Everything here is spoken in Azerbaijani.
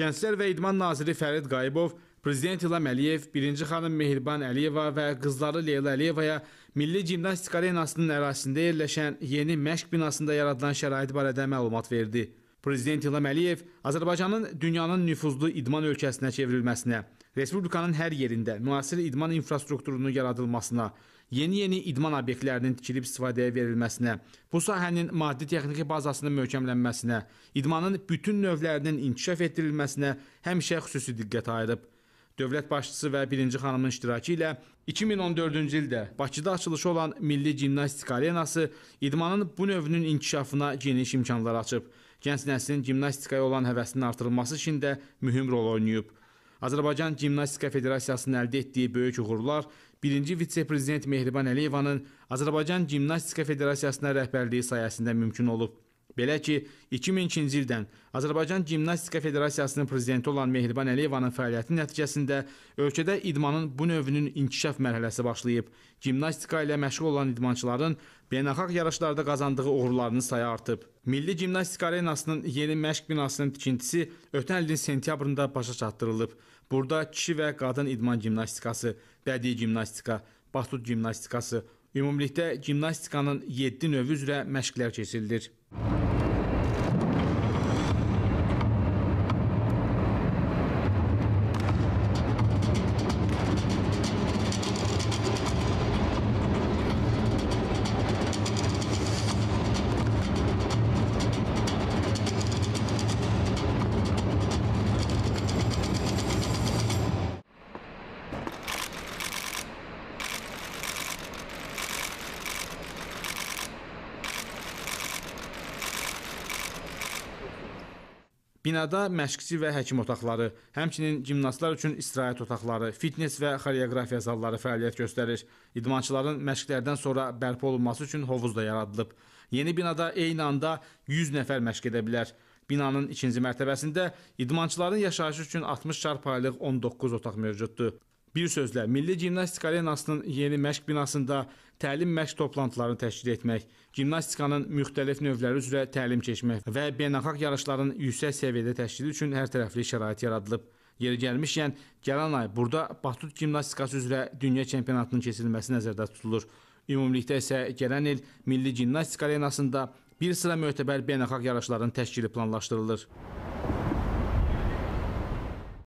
Gənclər və İdman naziri Fərid Qayıbov Prezident İlham Əliyev, birinci xanım Mehriban Əliyeva və qızları Leyla Əliyevaya Milli Gimnastika Arenasının ərazisində yerləşən yeni məşq binasında yaradılan şərait barədə məlumat verdi. Prezident İlham Əliyev Azərbaycanın dünyanın nüfuzlu idman ölkəsinə çevrilməsinə, respublikanın hər yerində müasir idman infrastrukturunun yaradılmasına, yeni-yeni idman obyektlərinin tikilib istifadəyə verilməsinə, bu sahənin maddi-texniki bazasının möhkəmlənməsinə, idmanın bütün növlərinin inkişaf etdirilməsinə həmişə xüsusi diqqət ayırıb. Dövlət başçısı və birinci xanımın iştirakı ilə 2014-cü ildə Bakıda açılışı olan Milli Gimnastika Arenası idmanın bu növünün inkişafına geniş imkanlar açıb. Gənc nəslin gimnastikaya olan həvəsinin artırılması üçün də mühüm rol oynayıb. Azərbaycan Gimnastika Federasiyasının əldə etdiyi böyük uğurlar 1-ci vitse-prezident Mehriban Əliyevanın Azərbaycan Gimnastika Federasiyasına rəhbərliyi sayəsində mümkün olub. Belə ki, 2002-ci ildən Azərbaycan Gimnastika Federasiyasının prezidenti olan Mehriban Əliyevanın fəaliyyəti nəticəsində ölkədə idmanın bu növünün inkişaf mərhələsi başlayıb. Gimnastika ilə məşğul olan idmançıların beynəlxalq yarışlarda qazandığı uğurlarının sayı artıb. Milli Gimnastika Arenasının yeni məşq binasının tikintisi ötən ilin sentyabrında başa çatdırılıb. Burada kişi və qadın idman gimnastikası, bədii gimnastika, batut gimnastikası, ümumilikdə gimnastikanın 7 növü üzrə məşqlər keçirilir. Binada məşqçi və həkim otaqları, həmçinin gimnastlar üçün istirahət otaqları, fitness və xoreoqrafiya zalları fəaliyyət göstərir. İdmançıların məşqlərdən sonra bərpa olunması üçün hovuz da yaradılıb. Yeni binada eyni anda 100 nəfər məşq edə bilər. Binanın ikinci mərtəbəsində idmançıların yaşayışı üçün 60 çarpaylıq 19 otaq mövcuddur. Bir sözlə, Milli Gimnastika Arenasının yeni məşq binasında təlim məşq toplantılarını təşkil etmək, gimnastikanın müxtəlif növləri üzrə təlim keçmək və beynəlxalq yarışların yüksək səviyyədə təşkili üçün hərtərəfli şərait yaradılıb. Yeri gəlmişkən, gələn ay burada batut gimnastikası üzrə dünya çempionatının keçirilməsi nəzərdə tutulur. Ümumilikdə isə gələn il Milli Gimnastika Arenasında bir sıra mötəbər beynəlxalq yarışların təşkili planlaşdırılır.